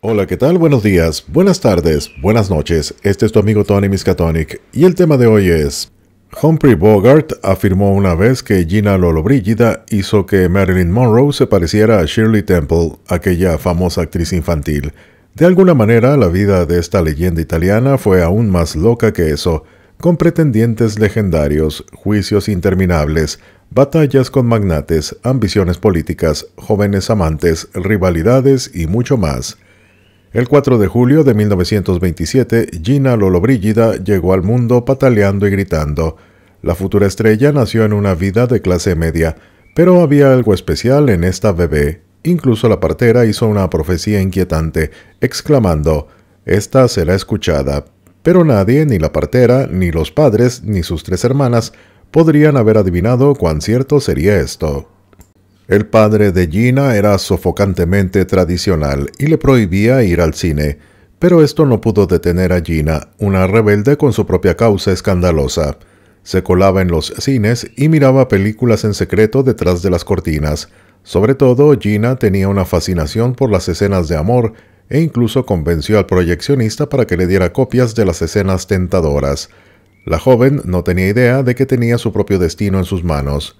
Hola, ¿qué tal? Buenos días, buenas tardes, buenas noches. Este es tu amigo Tony Miskatonic y el tema de hoy es Humphrey Bogart afirmó una vez que Gina Lolo Lollobrigida hizo que Marilyn Monroe se pareciera a Shirley Temple, aquella famosa actriz infantil. De alguna manera, la vida de esta leyenda italiana fue aún más loca que eso, con pretendientes legendarios, juicios interminables, batallas con magnates, ambiciones políticas, jóvenes amantes, rivalidades y mucho más. El 4 de julio de 1927, Gina Lollobrigida llegó al mundo pataleando y gritando. La futura estrella nació en una vida de clase media, pero había algo especial en esta bebé. Incluso la partera hizo una profecía inquietante, exclamando, Esta será escuchada. Pero nadie, ni la partera, ni los padres, ni sus tres hermanas, podrían haber adivinado cuán cierto sería esto. El padre de Gina era sofocantemente tradicional y le prohibía ir al cine, pero esto no pudo detener a Gina, una rebelde con su propia causa escandalosa. Se colaba en los cines y miraba películas en secreto detrás de las cortinas. Sobre todo, Gina tenía una fascinación por las escenas de amor e incluso convenció al proyeccionista para que le diera copias de las escenas tentadoras. La joven no tenía idea de que tenía su propio destino en sus manos.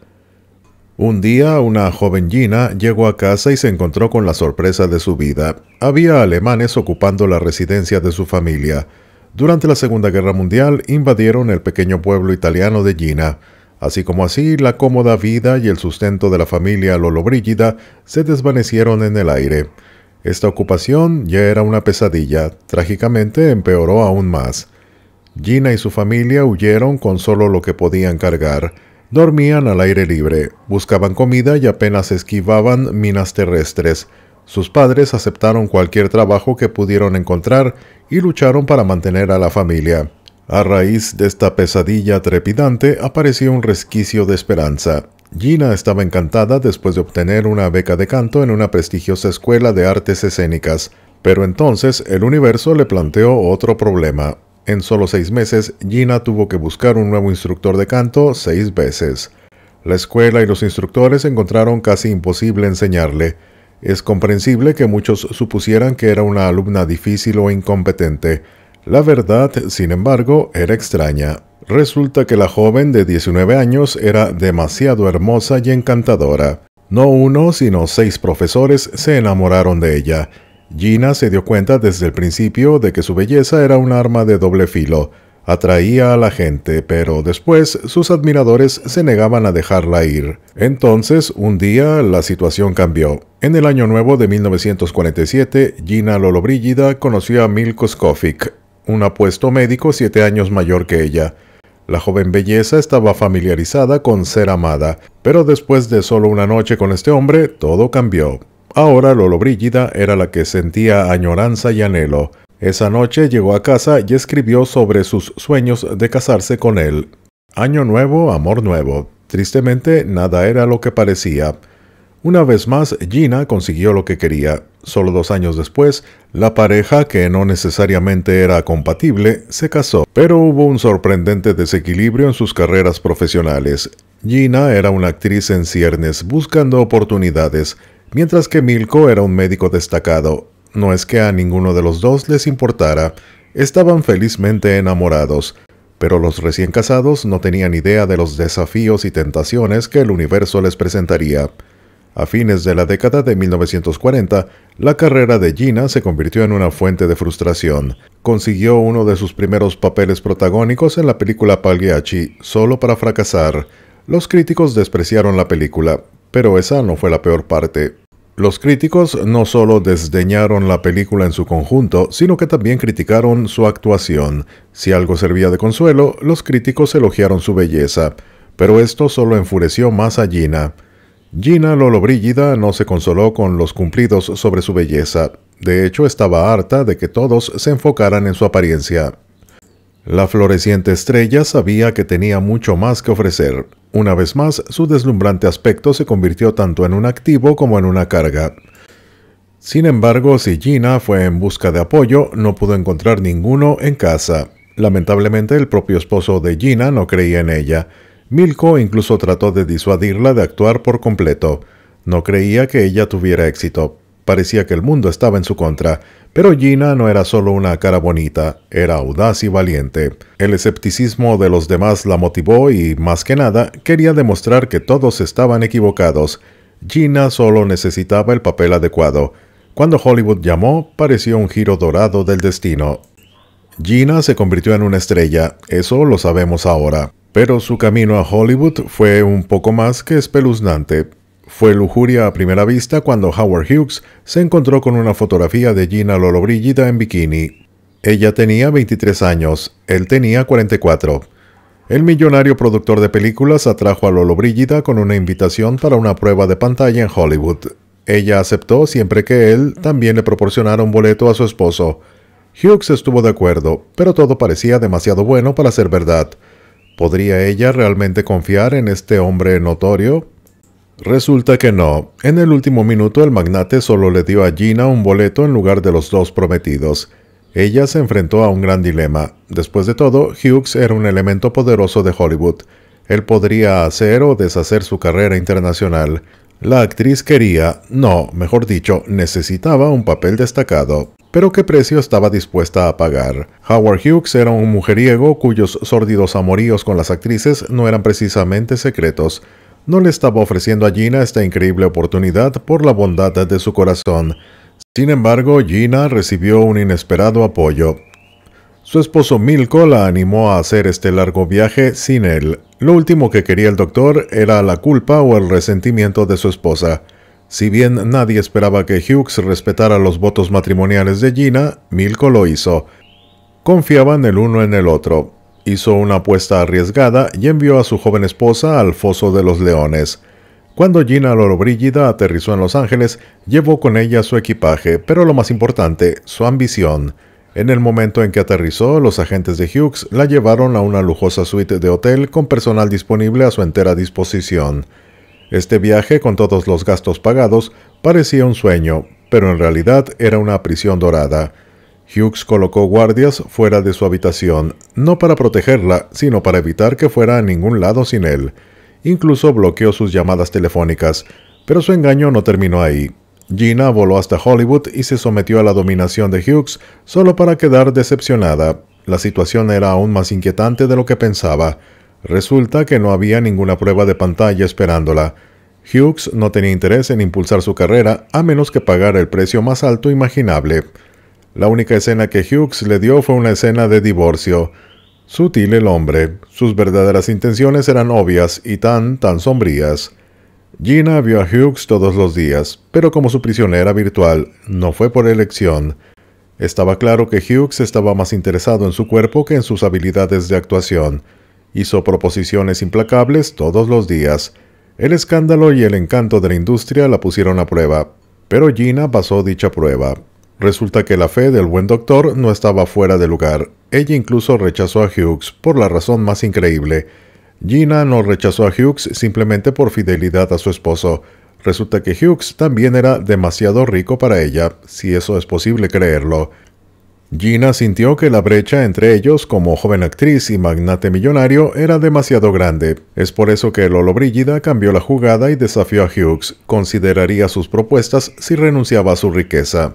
Un día, una joven Gina llegó a casa y se encontró con la sorpresa de su vida. Había alemanes ocupando la residencia de su familia. Durante la Segunda Guerra Mundial invadieron el pequeño pueblo italiano de Gina. Así como así, la cómoda vida y el sustento de la familia Lolo Lollobrigida se desvanecieron en el aire. Esta ocupación ya era una pesadilla, trágicamente empeoró aún más. Gina y su familia huyeron con solo lo que podían cargar. Dormían al aire libre, buscaban comida y apenas esquivaban minas terrestres. Sus padres aceptaron cualquier trabajo que pudieron encontrar y lucharon para mantener a la familia. A raíz de esta pesadilla trepidante apareció un resquicio de esperanza. Gina estaba encantada después de obtener una beca de canto en una prestigiosa escuela de artes escénicas, pero entonces el universo le planteó otro problema. En solo seis meses, Gina tuvo que buscar un nuevo instructor de canto seis veces. La escuela y los instructores encontraron casi imposible enseñarle. Es comprensible que muchos supusieran que era una alumna difícil o incompetente. La verdad, sin embargo, era extraña. Resulta que la joven de 19 años era demasiado hermosa y encantadora. No uno, sino seis profesores se enamoraron de ella. Gina se dio cuenta desde el principio de que su belleza era un arma de doble filo. Atraía a la gente, pero después sus admiradores se negaban a dejarla ir. Entonces, un día, la situación cambió. En el año nuevo de 1947, Gina Lollobrigida conoció a Milko Skofic, un apuesto médico siete años mayor que ella. La joven belleza estaba familiarizada con ser amada, pero después de solo una noche con este hombre, todo cambió. Ahora Lolo Brígida era la que sentía añoranza y anhelo. Esa noche llegó a casa y escribió sobre sus sueños de casarse con él. Año nuevo, amor nuevo. Tristemente, nada era lo que parecía. Una vez más, Gina consiguió lo que quería. Solo dos años después, la pareja, que no necesariamente era compatible, se casó, pero hubo un sorprendente desequilibrio en sus carreras profesionales. Gina era una actriz en ciernes buscando oportunidades Mientras que Milko era un médico destacado, no es que a ninguno de los dos les importara, estaban felizmente enamorados, pero los recién casados no tenían idea de los desafíos y tentaciones que el universo les presentaría. A fines de la década de 1940, la carrera de Gina se convirtió en una fuente de frustración. Consiguió uno de sus primeros papeles protagónicos en la película Pagliacci, solo para fracasar. Los críticos despreciaron la película, pero esa no fue la peor parte. Los críticos no solo desdeñaron la película en su conjunto, sino que también criticaron su actuación. Si algo servía de consuelo, los críticos elogiaron su belleza, pero esto solo enfureció más a Gina. Gina Lollobrigida no se consoló con los cumplidos sobre su belleza. De hecho, estaba harta de que todos se enfocaran en su apariencia. La floreciente estrella sabía que tenía mucho más que ofrecer. Una vez más, su deslumbrante aspecto se convirtió tanto en un activo como en una carga. Sin embargo, si Gina fue en busca de apoyo, no pudo encontrar ninguno en casa. Lamentablemente, el propio esposo de Gina no creía en ella. Milko incluso trató de disuadirla de actuar por completo. No creía que ella tuviera éxito. Parecía que el mundo estaba en su contra. Pero Gina no era solo una cara bonita, era audaz y valiente. El escepticismo de los demás la motivó y, más que nada, quería demostrar que todos estaban equivocados. Gina solo necesitaba el papel adecuado. Cuando Hollywood llamó, pareció un giro dorado del destino. Gina se convirtió en una estrella, eso lo sabemos ahora. Pero su camino a Hollywood fue un poco más que espeluznante. Fue lujuria a primera vista cuando Howard Hughes se encontró con una fotografía de Gina Lollobrigida en bikini. Ella tenía 23 años, él tenía 44. El millonario productor de películas atrajo a Lolo Lollobrigida con una invitación para una prueba de pantalla en Hollywood. Ella aceptó siempre que él también le proporcionara un boleto a su esposo. Hughes estuvo de acuerdo, pero todo parecía demasiado bueno para ser verdad. ¿Podría ella realmente confiar en este hombre notorio? Resulta que no. En el último minuto el magnate solo le dio a Gina un boleto en lugar de los dos prometidos. Ella se enfrentó a un gran dilema. Después de todo, Hughes era un elemento poderoso de Hollywood. Él podría hacer o deshacer su carrera internacional. La actriz quería, no, mejor dicho, necesitaba un papel destacado. Pero qué precio estaba dispuesta a pagar. Howard Hughes era un mujeriego cuyos sórdidos amoríos con las actrices no eran precisamente secretos no le estaba ofreciendo a Gina esta increíble oportunidad por la bondad de su corazón. Sin embargo, Gina recibió un inesperado apoyo. Su esposo Milko la animó a hacer este largo viaje sin él. Lo último que quería el doctor era la culpa o el resentimiento de su esposa. Si bien nadie esperaba que Hughes respetara los votos matrimoniales de Gina, Milko lo hizo. Confiaban el uno en el otro hizo una apuesta arriesgada y envió a su joven esposa al foso de los leones. Cuando Gina Brígida aterrizó en Los Ángeles, llevó con ella su equipaje, pero lo más importante, su ambición. En el momento en que aterrizó, los agentes de Hughes la llevaron a una lujosa suite de hotel con personal disponible a su entera disposición. Este viaje, con todos los gastos pagados, parecía un sueño, pero en realidad era una prisión dorada. Hughes colocó guardias fuera de su habitación, no para protegerla, sino para evitar que fuera a ningún lado sin él. Incluso bloqueó sus llamadas telefónicas, pero su engaño no terminó ahí. Gina voló hasta Hollywood y se sometió a la dominación de Hughes solo para quedar decepcionada. La situación era aún más inquietante de lo que pensaba. Resulta que no había ninguna prueba de pantalla esperándola. Hughes no tenía interés en impulsar su carrera a menos que pagara el precio más alto imaginable. La única escena que Hughes le dio fue una escena de divorcio. Sutil el hombre, sus verdaderas intenciones eran obvias y tan, tan sombrías. Gina vio a Hughes todos los días, pero como su prisionera virtual, no fue por elección. Estaba claro que Hughes estaba más interesado en su cuerpo que en sus habilidades de actuación. Hizo proposiciones implacables todos los días. El escándalo y el encanto de la industria la pusieron a prueba, pero Gina pasó dicha prueba. Resulta que la fe del buen doctor no estaba fuera de lugar. Ella incluso rechazó a Hughes por la razón más increíble. Gina no rechazó a Hughes simplemente por fidelidad a su esposo. Resulta que Hughes también era demasiado rico para ella, si eso es posible creerlo. Gina sintió que la brecha entre ellos como joven actriz y magnate millonario era demasiado grande. Es por eso que Lolo Brígida cambió la jugada y desafió a Hughes. Consideraría sus propuestas si renunciaba a su riqueza.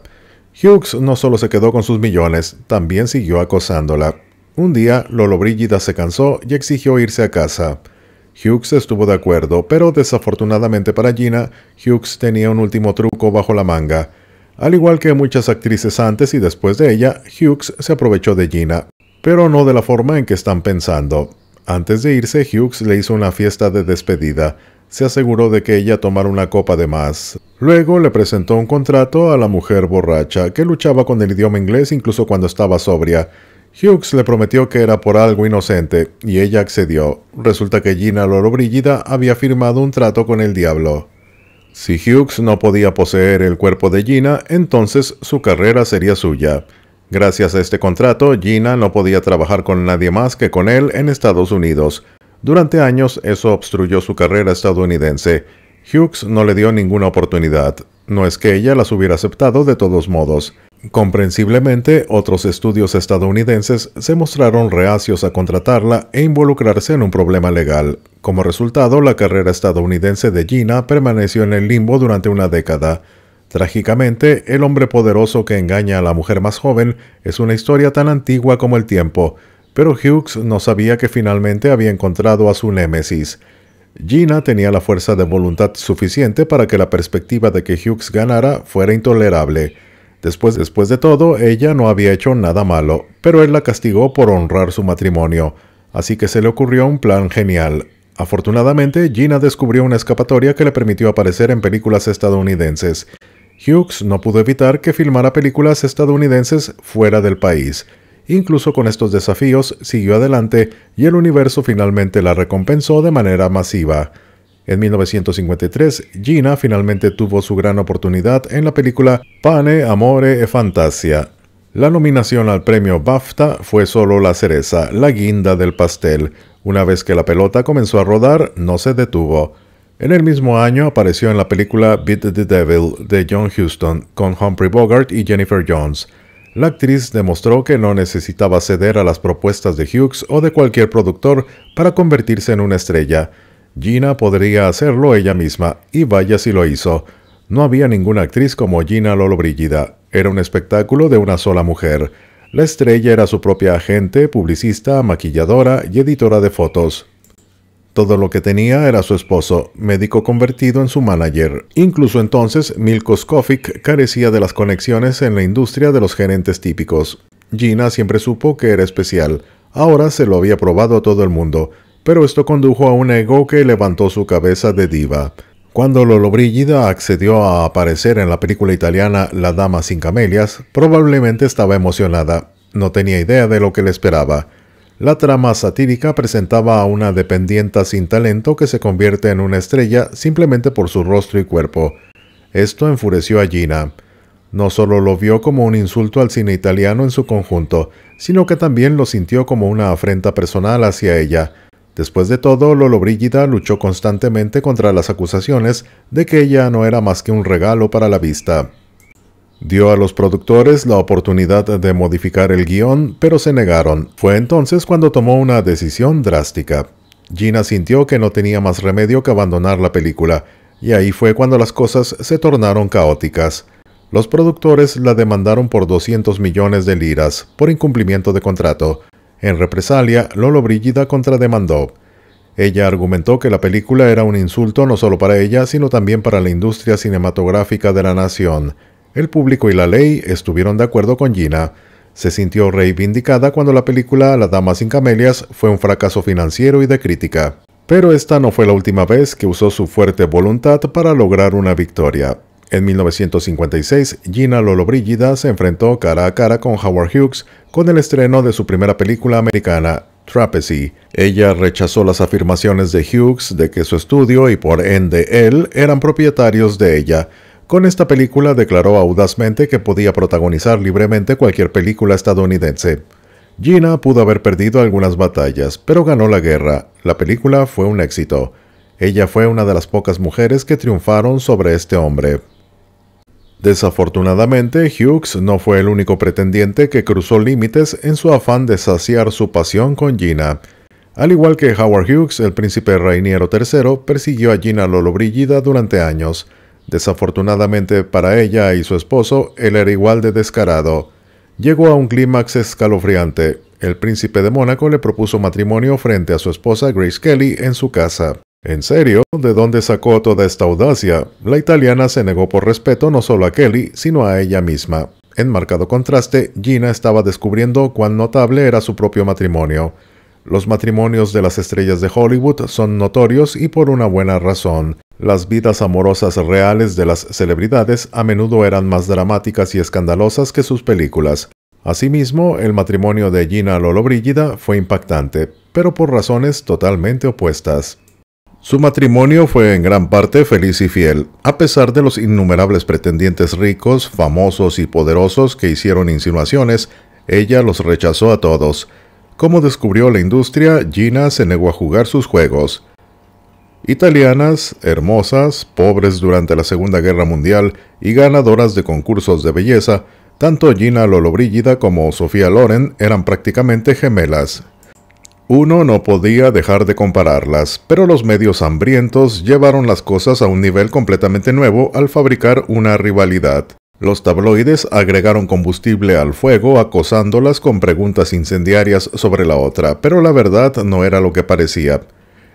Hughes no solo se quedó con sus millones, también siguió acosándola. Un día, Lolo Brígida se cansó y exigió irse a casa. Hughes estuvo de acuerdo, pero desafortunadamente para Gina, Hughes tenía un último truco bajo la manga. Al igual que muchas actrices antes y después de ella, Hughes se aprovechó de Gina, pero no de la forma en que están pensando. Antes de irse, Hughes le hizo una fiesta de despedida se aseguró de que ella tomara una copa de más. Luego le presentó un contrato a la mujer borracha, que luchaba con el idioma inglés incluso cuando estaba sobria. Hughes le prometió que era por algo inocente, y ella accedió. Resulta que Gina Brillida había firmado un trato con el diablo. Si Hughes no podía poseer el cuerpo de Gina, entonces su carrera sería suya. Gracias a este contrato, Gina no podía trabajar con nadie más que con él en Estados Unidos. Durante años eso obstruyó su carrera estadounidense. Hughes no le dio ninguna oportunidad. No es que ella las hubiera aceptado de todos modos. Comprensiblemente, otros estudios estadounidenses se mostraron reacios a contratarla e involucrarse en un problema legal. Como resultado, la carrera estadounidense de Gina permaneció en el limbo durante una década. Trágicamente, el hombre poderoso que engaña a la mujer más joven es una historia tan antigua como el tiempo, pero Hughes no sabía que finalmente había encontrado a su némesis. Gina tenía la fuerza de voluntad suficiente para que la perspectiva de que Hughes ganara fuera intolerable. Después, después de todo, ella no había hecho nada malo, pero él la castigó por honrar su matrimonio, así que se le ocurrió un plan genial. Afortunadamente, Gina descubrió una escapatoria que le permitió aparecer en películas estadounidenses. Hughes no pudo evitar que filmara películas estadounidenses fuera del país. Incluso con estos desafíos siguió adelante y el universo finalmente la recompensó de manera masiva. En 1953, Gina finalmente tuvo su gran oportunidad en la película Pane, Amore e Fantasia. La nominación al premio BAFTA fue solo la cereza, la guinda del pastel. Una vez que la pelota comenzó a rodar, no se detuvo. En el mismo año apareció en la película Beat the Devil de John Huston con Humphrey Bogart y Jennifer Jones. La actriz demostró que no necesitaba ceder a las propuestas de Hughes o de cualquier productor para convertirse en una estrella. Gina podría hacerlo ella misma, y vaya si lo hizo. No había ninguna actriz como Gina Lollobrigida. Era un espectáculo de una sola mujer. La estrella era su propia agente, publicista, maquilladora y editora de fotos. Todo lo que tenía era su esposo, médico convertido en su manager. Incluso entonces, Milko Skofic carecía de las conexiones en la industria de los gerentes típicos. Gina siempre supo que era especial. Ahora se lo había probado a todo el mundo, pero esto condujo a un ego que levantó su cabeza de diva. Cuando Lolo Brigida accedió a aparecer en la película italiana La Dama sin Camelias, probablemente estaba emocionada. No tenía idea de lo que le esperaba. La trama satírica presentaba a una dependienta sin talento que se convierte en una estrella simplemente por su rostro y cuerpo. Esto enfureció a Gina. No solo lo vio como un insulto al cine italiano en su conjunto, sino que también lo sintió como una afrenta personal hacia ella. Después de todo, Lolo Brígida luchó constantemente contra las acusaciones de que ella no era más que un regalo para la vista. Dio a los productores la oportunidad de modificar el guión, pero se negaron. Fue entonces cuando tomó una decisión drástica. Gina sintió que no tenía más remedio que abandonar la película, y ahí fue cuando las cosas se tornaron caóticas. Los productores la demandaron por 200 millones de liras por incumplimiento de contrato. En represalia, Lolo Brígida contrademandó. Ella argumentó que la película era un insulto no solo para ella, sino también para la industria cinematográfica de la nación. El público y la ley estuvieron de acuerdo con Gina. Se sintió reivindicada cuando la película La Dama sin Camelias fue un fracaso financiero y de crítica. Pero esta no fue la última vez que usó su fuerte voluntad para lograr una victoria. En 1956, Gina Lollobrigida se enfrentó cara a cara con Howard Hughes con el estreno de su primera película americana, Trapezy. Ella rechazó las afirmaciones de Hughes de que su estudio y por ende él eran propietarios de ella. Con esta película declaró audazmente que podía protagonizar libremente cualquier película estadounidense. Gina pudo haber perdido algunas batallas, pero ganó la guerra. La película fue un éxito. Ella fue una de las pocas mujeres que triunfaron sobre este hombre. Desafortunadamente, Hughes no fue el único pretendiente que cruzó límites en su afán de saciar su pasión con Gina. Al igual que Howard Hughes, el príncipe reiniero III persiguió a Gina Lollobrigida durante años. Desafortunadamente para ella y su esposo, él era igual de descarado. Llegó a un clímax escalofriante. El príncipe de Mónaco le propuso matrimonio frente a su esposa Grace Kelly en su casa. ¿En serio? ¿De dónde sacó toda esta audacia? La italiana se negó por respeto no solo a Kelly, sino a ella misma. En marcado contraste, Gina estaba descubriendo cuán notable era su propio matrimonio. Los matrimonios de las estrellas de Hollywood son notorios y por una buena razón. Las vidas amorosas reales de las celebridades a menudo eran más dramáticas y escandalosas que sus películas. Asimismo, el matrimonio de Gina Lollobrigida fue impactante, pero por razones totalmente opuestas. Su matrimonio fue en gran parte feliz y fiel, a pesar de los innumerables pretendientes ricos, famosos y poderosos que hicieron insinuaciones, ella los rechazó a todos. Como descubrió la industria, Gina se negó a jugar sus juegos. Italianas, hermosas, pobres durante la Segunda Guerra Mundial y ganadoras de concursos de belleza, tanto Gina Lollobrigida como Sofía Loren eran prácticamente gemelas. Uno no podía dejar de compararlas, pero los medios hambrientos llevaron las cosas a un nivel completamente nuevo al fabricar una rivalidad. Los tabloides agregaron combustible al fuego acosándolas con preguntas incendiarias sobre la otra, pero la verdad no era lo que parecía.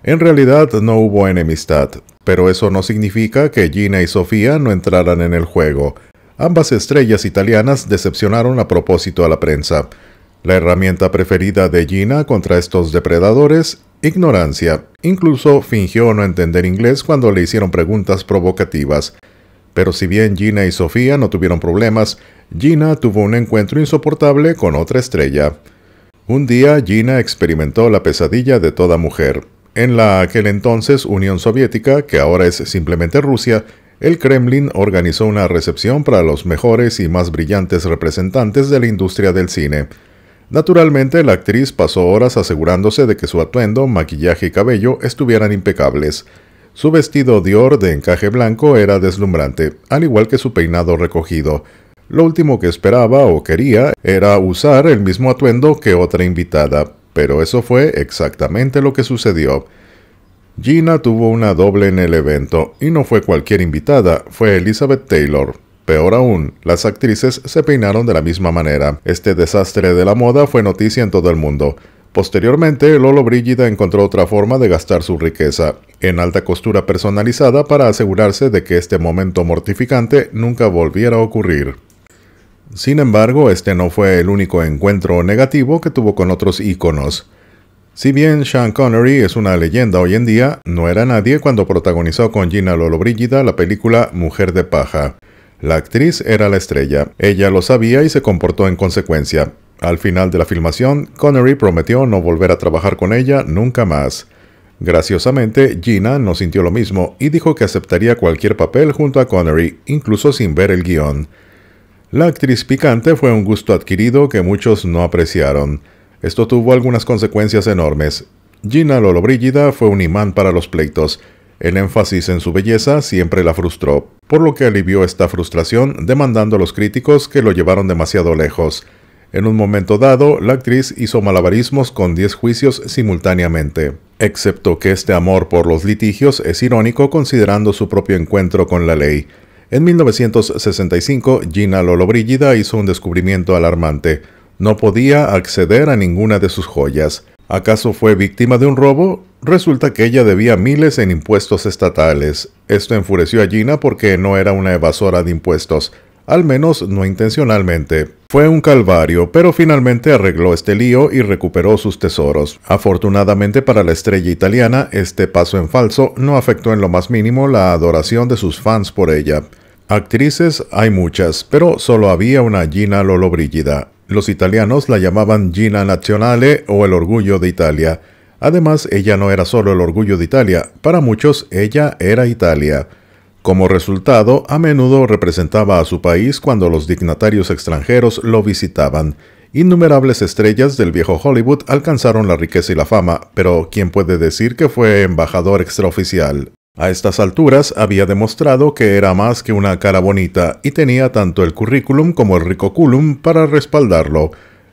En realidad no hubo enemistad, pero eso no significa que Gina y Sofía no entraran en el juego. Ambas estrellas italianas decepcionaron a propósito a la prensa. La herramienta preferida de Gina contra estos depredadores, ignorancia. Incluso fingió no entender inglés cuando le hicieron preguntas provocativas. Pero si bien Gina y Sofía no tuvieron problemas, Gina tuvo un encuentro insoportable con otra estrella. Un día Gina experimentó la pesadilla de toda mujer. En la aquel entonces Unión Soviética, que ahora es simplemente Rusia, el Kremlin organizó una recepción para los mejores y más brillantes representantes de la industria del cine. Naturalmente, la actriz pasó horas asegurándose de que su atuendo, maquillaje y cabello estuvieran impecables. Su vestido Dior de encaje blanco era deslumbrante, al igual que su peinado recogido. Lo último que esperaba o quería era usar el mismo atuendo que otra invitada, pero eso fue exactamente lo que sucedió. Gina tuvo una doble en el evento, y no fue cualquier invitada, fue Elizabeth Taylor. Peor aún, las actrices se peinaron de la misma manera. Este desastre de la moda fue noticia en todo el mundo. Posteriormente, Lolo Brígida encontró otra forma de gastar su riqueza, en alta costura personalizada para asegurarse de que este momento mortificante nunca volviera a ocurrir. Sin embargo, este no fue el único encuentro negativo que tuvo con otros íconos. Si bien Sean Connery es una leyenda hoy en día, no era nadie cuando protagonizó con Gina Lolo Brígida la película Mujer de Paja. La actriz era la estrella, ella lo sabía y se comportó en consecuencia, al final de la filmación, Connery prometió no volver a trabajar con ella nunca más. Graciosamente, Gina no sintió lo mismo y dijo que aceptaría cualquier papel junto a Connery, incluso sin ver el guión. La actriz picante fue un gusto adquirido que muchos no apreciaron. Esto tuvo algunas consecuencias enormes. Gina Lollobrigida fue un imán para los pleitos. El énfasis en su belleza siempre la frustró, por lo que alivió esta frustración demandando a los críticos que lo llevaron demasiado lejos. En un momento dado, la actriz hizo malabarismos con 10 juicios simultáneamente. Excepto que este amor por los litigios es irónico considerando su propio encuentro con la ley. En 1965, Gina Lollobrigida hizo un descubrimiento alarmante. No podía acceder a ninguna de sus joyas. ¿Acaso fue víctima de un robo? Resulta que ella debía miles en impuestos estatales. Esto enfureció a Gina porque no era una evasora de impuestos al menos no intencionalmente. Fue un calvario, pero finalmente arregló este lío y recuperó sus tesoros. Afortunadamente para la estrella italiana, este paso en falso no afectó en lo más mínimo la adoración de sus fans por ella. Actrices hay muchas, pero solo había una Gina Lollobrigida. Los italianos la llamaban Gina Nazionale o el orgullo de Italia. Además, ella no era solo el orgullo de Italia, para muchos ella era Italia. Como resultado, a menudo representaba a su país cuando los dignatarios extranjeros lo visitaban. Innumerables estrellas del viejo Hollywood alcanzaron la riqueza y la fama, pero ¿quién puede decir que fue embajador extraoficial? A estas alturas había demostrado que era más que una cara bonita y tenía tanto el currículum como el ricoculum para respaldarlo.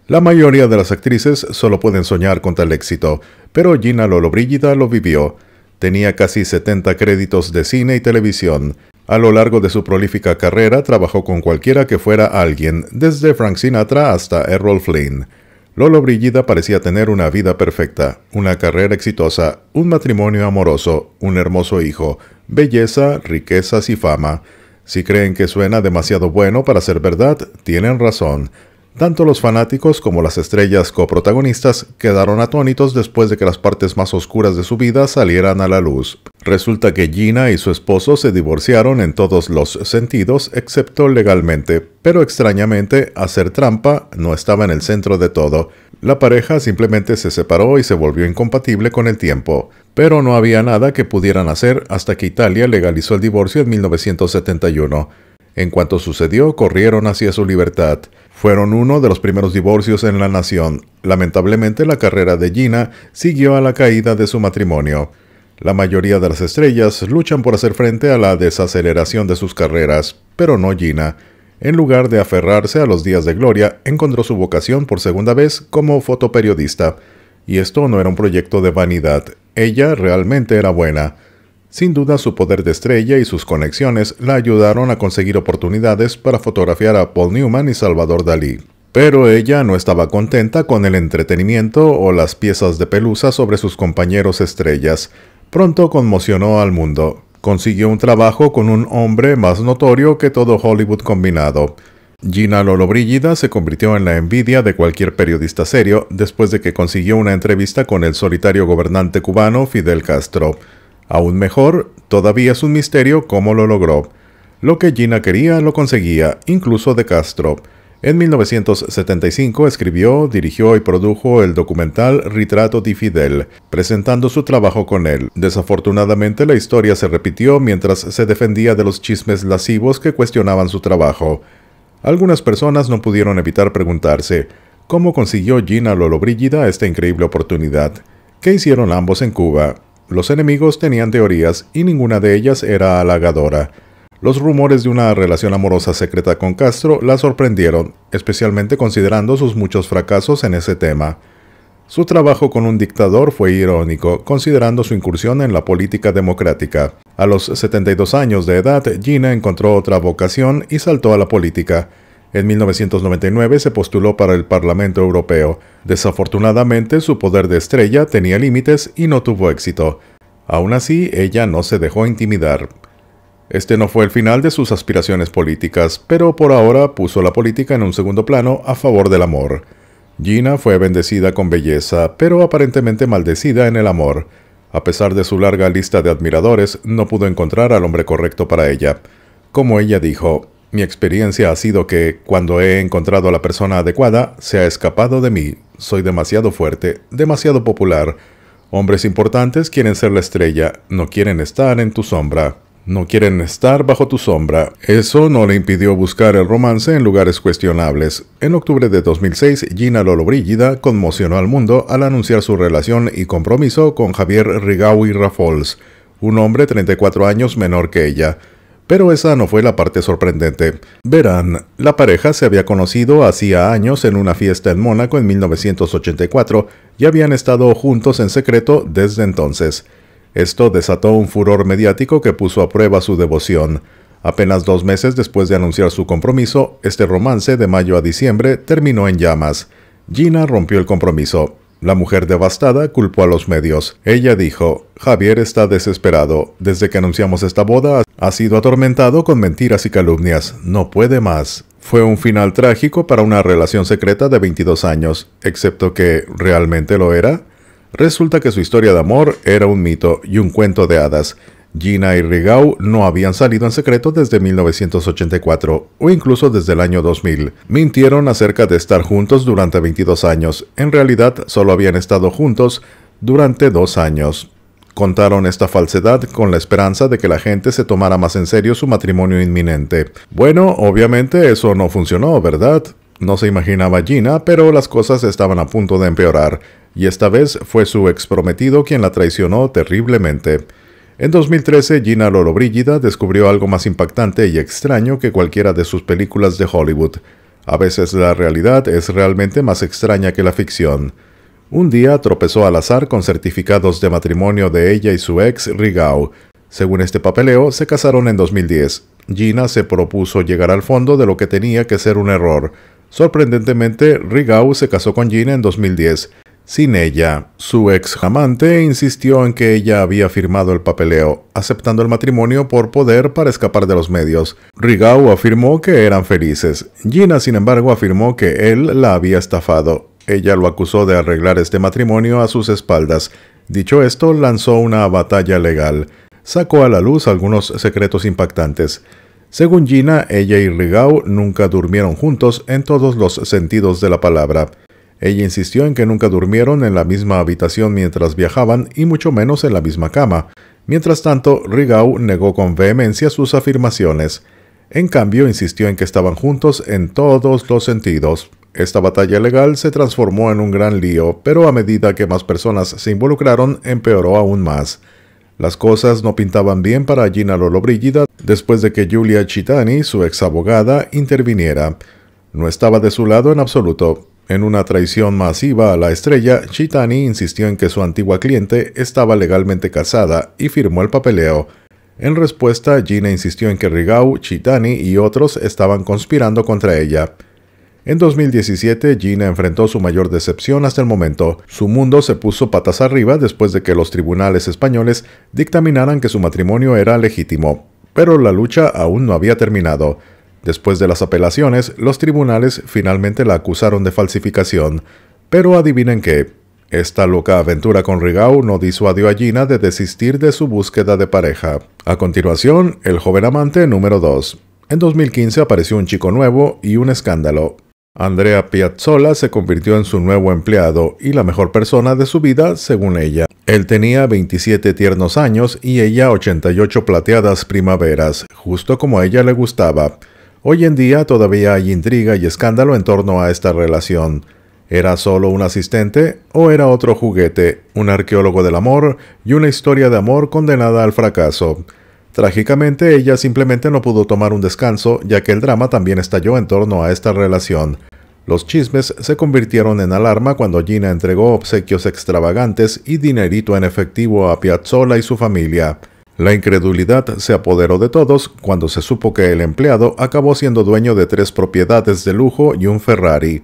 La mayoría de las actrices solo pueden soñar con tal éxito, pero Gina Lollobrigida lo vivió. Tenía casi 70 créditos de cine y televisión. A lo largo de su prolífica carrera trabajó con cualquiera que fuera alguien, desde Frank Sinatra hasta Errol Flynn. Lolo Brillida parecía tener una vida perfecta, una carrera exitosa, un matrimonio amoroso, un hermoso hijo, belleza, riquezas y fama. Si creen que suena demasiado bueno para ser verdad, tienen razón. Tanto los fanáticos como las estrellas coprotagonistas quedaron atónitos después de que las partes más oscuras de su vida salieran a la luz. Resulta que Gina y su esposo se divorciaron en todos los sentidos excepto legalmente, pero extrañamente hacer trampa no estaba en el centro de todo. La pareja simplemente se separó y se volvió incompatible con el tiempo, pero no había nada que pudieran hacer hasta que Italia legalizó el divorcio en 1971. En cuanto sucedió, corrieron hacia su libertad. Fueron uno de los primeros divorcios en la nación. Lamentablemente, la carrera de Gina siguió a la caída de su matrimonio. La mayoría de las estrellas luchan por hacer frente a la desaceleración de sus carreras, pero no Gina. En lugar de aferrarse a los días de gloria, encontró su vocación por segunda vez como fotoperiodista. Y esto no era un proyecto de vanidad, ella realmente era buena. Sin duda su poder de estrella y sus conexiones la ayudaron a conseguir oportunidades para fotografiar a Paul Newman y Salvador Dalí. Pero ella no estaba contenta con el entretenimiento o las piezas de pelusa sobre sus compañeros estrellas. Pronto conmocionó al mundo. Consiguió un trabajo con un hombre más notorio que todo Hollywood combinado. Gina Lollobrigida se convirtió en la envidia de cualquier periodista serio después de que consiguió una entrevista con el solitario gobernante cubano Fidel Castro. Aún mejor, todavía es un misterio cómo lo logró. Lo que Gina quería lo conseguía, incluso de Castro. En 1975 escribió, dirigió y produjo el documental Retrato di Fidel, presentando su trabajo con él. Desafortunadamente la historia se repitió mientras se defendía de los chismes lascivos que cuestionaban su trabajo. Algunas personas no pudieron evitar preguntarse, ¿cómo consiguió Gina Brígida esta increíble oportunidad? ¿Qué hicieron ambos en Cuba? Los enemigos tenían teorías y ninguna de ellas era halagadora. Los rumores de una relación amorosa secreta con Castro la sorprendieron, especialmente considerando sus muchos fracasos en ese tema. Su trabajo con un dictador fue irónico, considerando su incursión en la política democrática. A los 72 años de edad, Gina encontró otra vocación y saltó a la política. En 1999 se postuló para el Parlamento Europeo. Desafortunadamente su poder de estrella tenía límites y no tuvo éxito. Aún así, ella no se dejó intimidar. Este no fue el final de sus aspiraciones políticas, pero por ahora puso la política en un segundo plano a favor del amor. Gina fue bendecida con belleza, pero aparentemente maldecida en el amor. A pesar de su larga lista de admiradores, no pudo encontrar al hombre correcto para ella. Como ella dijo, mi experiencia ha sido que cuando he encontrado a la persona adecuada, se ha escapado de mí. Soy demasiado fuerte, demasiado popular. Hombres importantes quieren ser la estrella, no quieren estar en tu sombra. No quieren estar bajo tu sombra. Eso no le impidió buscar el romance en lugares cuestionables. En octubre de 2006, Gina Brígida conmocionó al mundo al anunciar su relación y compromiso con Javier y Rafols, un hombre 34 años menor que ella. Pero esa no fue la parte sorprendente. Verán, la pareja se había conocido hacía años en una fiesta en Mónaco en 1984 y habían estado juntos en secreto desde entonces. Esto desató un furor mediático que puso a prueba su devoción. Apenas dos meses después de anunciar su compromiso, este romance de mayo a diciembre terminó en llamas. Gina rompió el compromiso. La mujer devastada culpó a los medios. Ella dijo, Javier está desesperado. Desde que anunciamos esta boda ha sido atormentado con mentiras y calumnias. No puede más. Fue un final trágico para una relación secreta de 22 años, excepto que ¿realmente lo era? Resulta que su historia de amor era un mito y un cuento de hadas. Gina y Rigau no habían salido en secreto desde 1984 o incluso desde el año 2000. Mintieron acerca de estar juntos durante 22 años. En realidad solo habían estado juntos durante dos años. Contaron esta falsedad con la esperanza de que la gente se tomara más en serio su matrimonio inminente. Bueno, obviamente eso no funcionó, ¿verdad? No se imaginaba Gina, pero las cosas estaban a punto de empeorar, y esta vez fue su ex prometido quien la traicionó terriblemente. En 2013, Gina Brígida descubrió algo más impactante y extraño que cualquiera de sus películas de Hollywood. A veces la realidad es realmente más extraña que la ficción. Un día tropezó al azar con certificados de matrimonio de ella y su ex Rigau. Según este papeleo, se casaron en 2010. Gina se propuso llegar al fondo de lo que tenía que ser un error. Sorprendentemente, Rigau se casó con Gina en 2010. Sin ella, su ex amante insistió en que ella había firmado el papeleo, aceptando el matrimonio por poder para escapar de los medios. Rigau afirmó que eran felices. Gina, sin embargo, afirmó que él la había estafado. Ella lo acusó de arreglar este matrimonio a sus espaldas. Dicho esto, lanzó una batalla legal. Sacó a la luz algunos secretos impactantes. Según Gina, ella y Rigau nunca durmieron juntos en todos los sentidos de la palabra. Ella insistió en que nunca durmieron en la misma habitación mientras viajaban y mucho menos en la misma cama. Mientras tanto, Rigau negó con vehemencia sus afirmaciones. En cambio, insistió en que estaban juntos en todos los sentidos. Esta batalla legal se transformó en un gran lío, pero a medida que más personas se involucraron, empeoró aún más. Las cosas no pintaban bien para Gina Lollobrigida después de que Julia Chitani, su ex abogada, interviniera. No estaba de su lado en absoluto, en una traición masiva a la estrella, Chitani insistió en que su antigua cliente estaba legalmente casada y firmó el papeleo. En respuesta, Gina insistió en que Rigau, Chitani y otros estaban conspirando contra ella. En 2017, Gina enfrentó su mayor decepción hasta el momento. Su mundo se puso patas arriba después de que los tribunales españoles dictaminaran que su matrimonio era legítimo. Pero la lucha aún no había terminado. Después de las apelaciones, los tribunales finalmente la acusaron de falsificación. Pero adivinen qué. Esta loca aventura con Rigau no disuadió a Gina de desistir de su búsqueda de pareja. A continuación, el joven amante número 2. En 2015 apareció un chico nuevo y un escándalo. Andrea Piazzola se convirtió en su nuevo empleado y la mejor persona de su vida, según ella. Él tenía 27 tiernos años y ella 88 plateadas primaveras, justo como a ella le gustaba. Hoy en día todavía hay intriga y escándalo en torno a esta relación. ¿Era solo un asistente o era otro juguete, un arqueólogo del amor y una historia de amor condenada al fracaso? Trágicamente, ella simplemente no pudo tomar un descanso, ya que el drama también estalló en torno a esta relación. Los chismes se convirtieron en alarma cuando Gina entregó obsequios extravagantes y dinerito en efectivo a Piazzolla y su familia. La incredulidad se apoderó de todos cuando se supo que el empleado acabó siendo dueño de tres propiedades de lujo y un Ferrari.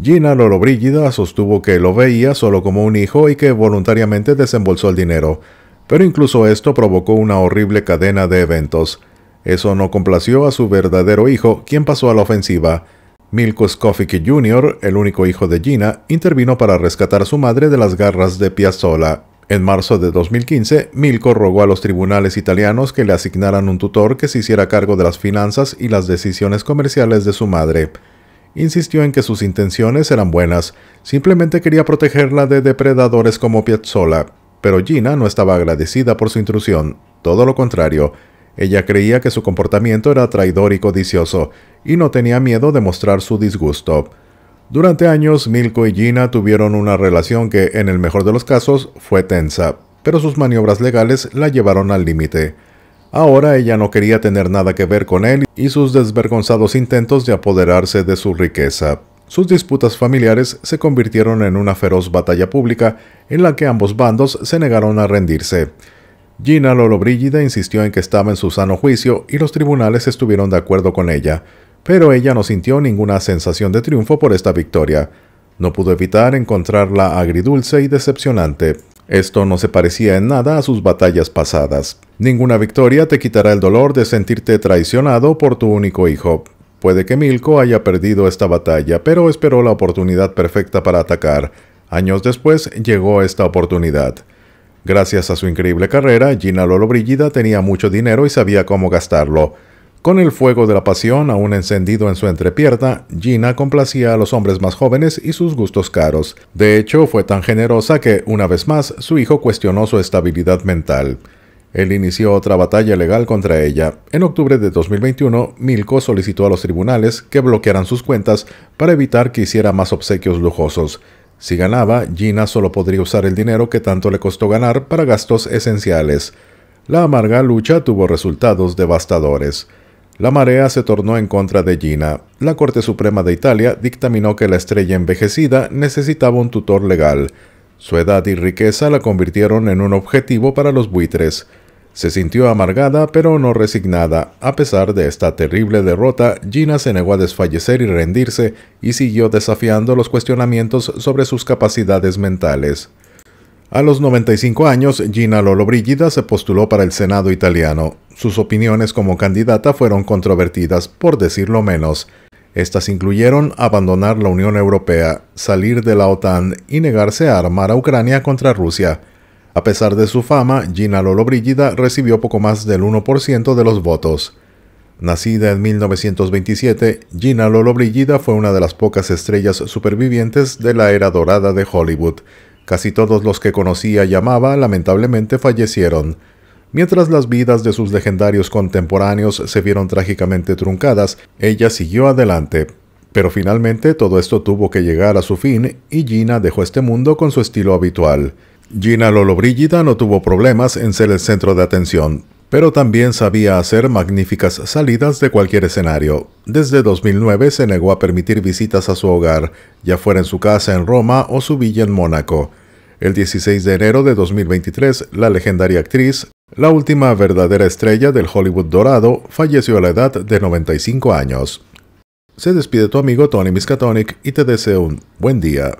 Gina Brígida sostuvo que lo veía solo como un hijo y que voluntariamente desembolsó el dinero, pero incluso esto provocó una horrible cadena de eventos. Eso no complació a su verdadero hijo, quien pasó a la ofensiva. Milko Skofik Jr., el único hijo de Gina, intervino para rescatar a su madre de las garras de Piazzola. En marzo de 2015, Milko rogó a los tribunales italianos que le asignaran un tutor que se hiciera cargo de las finanzas y las decisiones comerciales de su madre. Insistió en que sus intenciones eran buenas, simplemente quería protegerla de depredadores como Piazzolla, pero Gina no estaba agradecida por su intrusión, todo lo contrario, ella creía que su comportamiento era traidor y codicioso, y no tenía miedo de mostrar su disgusto. Durante años, Milko y Gina tuvieron una relación que, en el mejor de los casos, fue tensa, pero sus maniobras legales la llevaron al límite. Ahora ella no quería tener nada que ver con él y sus desvergonzados intentos de apoderarse de su riqueza. Sus disputas familiares se convirtieron en una feroz batalla pública en la que ambos bandos se negaron a rendirse. Gina Brígida insistió en que estaba en su sano juicio y los tribunales estuvieron de acuerdo con ella pero ella no sintió ninguna sensación de triunfo por esta victoria. No pudo evitar encontrarla agridulce y decepcionante. Esto no se parecía en nada a sus batallas pasadas. Ninguna victoria te quitará el dolor de sentirte traicionado por tu único hijo. Puede que Milko haya perdido esta batalla, pero esperó la oportunidad perfecta para atacar. Años después llegó esta oportunidad. Gracias a su increíble carrera, Gina Lolo Brigida tenía mucho dinero y sabía cómo gastarlo. Con el fuego de la pasión aún encendido en su entrepierna, Gina complacía a los hombres más jóvenes y sus gustos caros. De hecho, fue tan generosa que, una vez más, su hijo cuestionó su estabilidad mental. Él inició otra batalla legal contra ella. En octubre de 2021, Milko solicitó a los tribunales que bloquearan sus cuentas para evitar que hiciera más obsequios lujosos. Si ganaba, Gina solo podría usar el dinero que tanto le costó ganar para gastos esenciales. La amarga lucha tuvo resultados devastadores. La marea se tornó en contra de Gina. La Corte Suprema de Italia dictaminó que la estrella envejecida necesitaba un tutor legal. Su edad y riqueza la convirtieron en un objetivo para los buitres. Se sintió amargada pero no resignada. A pesar de esta terrible derrota, Gina se negó a desfallecer y rendirse y siguió desafiando los cuestionamientos sobre sus capacidades mentales. A los 95 años, Gina Lollobrigida se postuló para el Senado italiano. Sus opiniones como candidata fueron controvertidas, por decirlo menos. Estas incluyeron abandonar la Unión Europea, salir de la OTAN y negarse a armar a Ucrania contra Rusia. A pesar de su fama, Gina Lollobrigida recibió poco más del 1% de los votos. Nacida en 1927, Gina Lollobrigida fue una de las pocas estrellas supervivientes de la era dorada de Hollywood Casi todos los que conocía y amaba lamentablemente fallecieron, Mientras las vidas de sus legendarios contemporáneos se vieron trágicamente truncadas, ella siguió adelante. Pero finalmente todo esto tuvo que llegar a su fin y Gina dejó este mundo con su estilo habitual. Gina Lolo Brígida no tuvo problemas en ser el centro de atención, pero también sabía hacer magníficas salidas de cualquier escenario. Desde 2009 se negó a permitir visitas a su hogar, ya fuera en su casa en Roma o su villa en Mónaco. El 16 de enero de 2023, la legendaria actriz, la última verdadera estrella del Hollywood dorado, falleció a la edad de 95 años. Se despide tu amigo Tony Miskatonic y te deseo un buen día.